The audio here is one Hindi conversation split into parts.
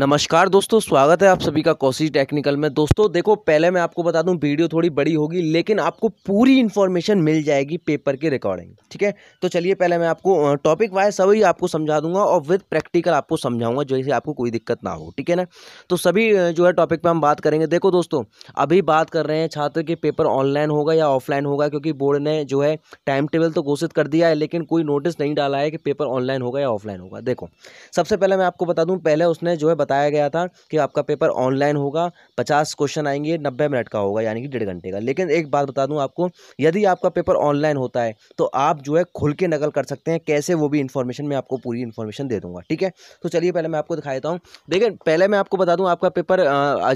नमस्कार दोस्तों स्वागत है आप सभी का कोशिश टेक्निकल में दोस्तों देखो पहले मैं आपको बता दूं वीडियो थोड़ी बड़ी होगी लेकिन आपको पूरी इन्फॉर्मेशन मिल जाएगी पेपर के रिकॉर्डिंग ठीक है तो चलिए पहले मैं आपको टॉपिक वाइज सभी आपको समझा दूंगा और विद प्रैक्टिकल आपको समझाऊंगा जैसे आपको कोई दिक्कत ना हो ठीक है ना तो सभी जो है टॉपिक पर हम बात करेंगे देखो दोस्तों अभी बात कर रहे हैं छात्र के पेपर ऑनलाइन होगा या ऑफलाइन होगा क्योंकि बोर्ड ने जो है टाइम टेबल तो घोषित कर दिया है लेकिन कोई नोटिस नहीं डाला है कि पेपर ऑनलाइन होगा या ऑफलाइन होगा देखो सबसे पहले मैं आपको बता दूँ पहले उसने जो है बताया गया था कि आपका पेपर ऑनलाइन होगा पचास क्वेश्चन आएंगे नब्बे मिनट का होगा यानी कि डेढ़ घंटे का लेकिन एक बात बता दूँ आपको यदि आपका पेपर ऑनलाइन होता है तो आप जो है खुल के नकल कर सकते हैं कैसे वो भी इन्फॉर्मेशन मैं आपको पूरी इन्फॉर्मेशन दे दूँगा ठीक है तो चलिए पहले मैं आपको दिखा देता हूँ देखिए पहले मैं आपको बता दूँ आपका पेपर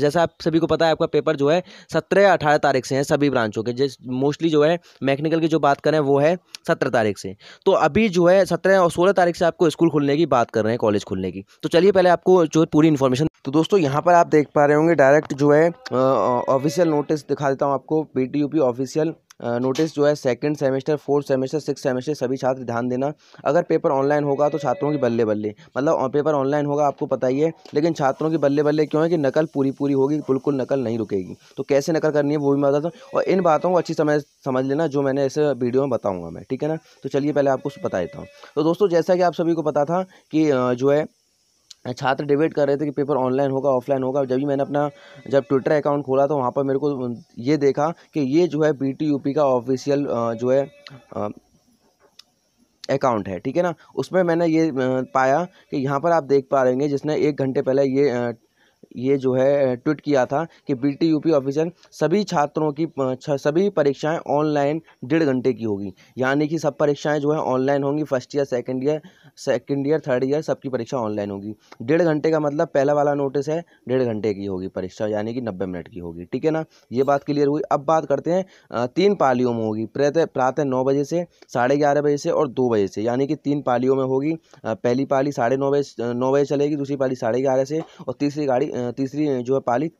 जैसा आप सभी को पता है आपका पेपर जो है सत्रह या अठारह तारीख से है सभी ब्रांचों के जिस मोस्टली जो है मैकेनिकल की जो बात करें वो है सत्रह तारीख से तो अभी जो है सत्रह और सोलह तारीख से आपको स्कूल खुलने की बात कर रहे हैं कॉलेज खुलने की तो चलिए पहले आपको जो पूरी इन्फॉर्मेशन तो दोस्तों यहाँ पर आप देख पा रहे होंगे डायरेक्ट जो है ऑफिशियल नोटिस दिखा देता हूँ आपको पी ऑफिशियल नोटिस जो है second semester fourth semester six semester सभी छात्र ध्यान देना अगर पेपर ऑनलाइन होगा तो छात्रों की बल्ले बल्ले मतलब पेपर ऑनलाइन होगा आपको पता ही है लेकिन छात्रों की बल्ले बल्ले क्यों है कि नकल पूरी पूरी होगी बिल्कुल नकल नहीं रुकेगी तो कैसे नकल करनी है वो भी मैं बताता हूँ और इन बातों को अच्छी समझ समझ लेना जो मैंने इस वीडियो में बताऊँगा मैं ठीक है ना तो चलिए पहले आपको बता देता हूँ तो दोस्तों जैसा कि आप सभी को पता था कि जो है छात्र डिबेट कर रहे थे कि पेपर ऑनलाइन होगा ऑफलाइन होगा जब भी मैंने अपना जब ट्विटर अकाउंट खोला तो वहाँ पर मेरे को ये देखा कि ये जो है बी टी यू पी का ऑफिशियल जो है अकाउंट है ठीक है ना उसमें मैंने ये पाया कि यहाँ पर आप देख पा रहेंगे जिसने एक घंटे पहले ये ये जो है ट्वीट किया था कि B T U P officer सभी छात्रों की सभी परीक्षाएं ऑनलाइन डेढ़ घंटे की होगी यानी कि सब परीक्षाएं जो है ऑनलाइन होंगी first year second year second year third year सबकी परीक्षा ऑनलाइन होगी डेढ़ घंटे का मतलब पहला वाला नोटिस है डेढ़ घंटे की होगी परीक्षा यानी कि नब्बे मिनट की होगी ठीक है ना ये बात क्लियर हुई अब बात करते हैं तीन पालियों में होगी प्रातः प्रातः नौ बजे से साढ़े ग्यारह बजे से और दो बजे से यानी कि तीन पालियों में होगी पहली पाली साढ़े नौ बजे नौ बजे चलेगी दूसरी पाली साढ़े ग्यारह से और तीसरी गाड़ी तीसरी जो है पाली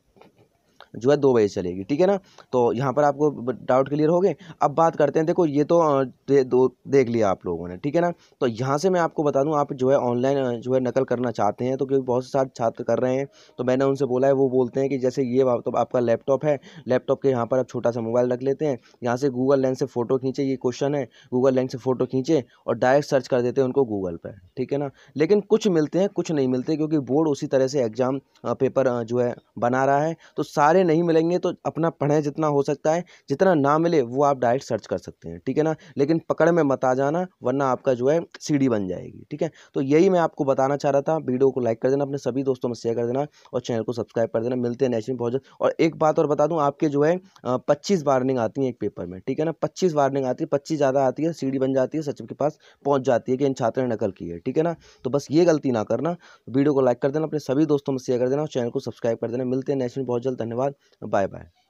जो है दो बजे चलेगी ठीक है ना तो यहाँ पर आपको डाउट क्लियर हो गए अब बात करते हैं देखो ये तो दे, दो देख लिया आप लोगों ने ठीक है ना तो यहाँ से मैं आपको बता दूँ आप जो है ऑनलाइन जो है नकल करना चाहते हैं तो क्योंकि बहुत सारे छात्र कर रहे हैं तो मैंने उनसे बोला है वो बोलते हैं कि जैसे ये तो आपका लैपटॉप है लैपटॉप के यहाँ पर आप छोटा सा मोबाइल रख लेते हैं यहाँ से गूगल लेंस से फ़ोटो खींचे ये क्वेश्चन है गूगल लेंस से फ़ोटो खींचे और डायरेक्ट सर्च कर देते हैं उनको गूगल पर ठीक है ना लेकिन कुछ मिलते हैं कुछ नहीं मिलते क्योंकि बोर्ड उसी तरह से एग्ज़ाम पेपर जो है बना रहा है तो सारे में नहीं मिलेंगे तो अपना पढ़ें जितना हो सकता है जितना ना मिले वो आप डायरेक्ट सर्च कर सकते हैं ठीक है ना लेकिन पकड़ में मत आ जाना वरना आपका जो है सीडी बन जाएगी ठीक है तो यही मैं आपको बताना चाह रहा था वीडियो को लाइक कर देना अपने सभी दोस्तों में शेयर कर देना और चैनल को सब्सक्राइब कर देना मिलते हैं नेशनल बहुत और एक बात और बता दूँ आपके जो है पच्चीस वार्निंग आती है एक पेपर में ठीक है ना पच्चीस वार्निंग आती है पच्चीस ज़्यादा आती है सी बन जाती है सचिव के पास पहुँच जाती है कि इन छात्र ने नकल की है ठीक है ना तो बस ये गलती ना करना वीडियो को लाइक कर देना अपने सभी दोस्तों में शेयर कर देना और चैनल को सब्सक्राइब कर देना मिलते हैं नेशनल बहुत जल्द धन्यवाद 拜拜。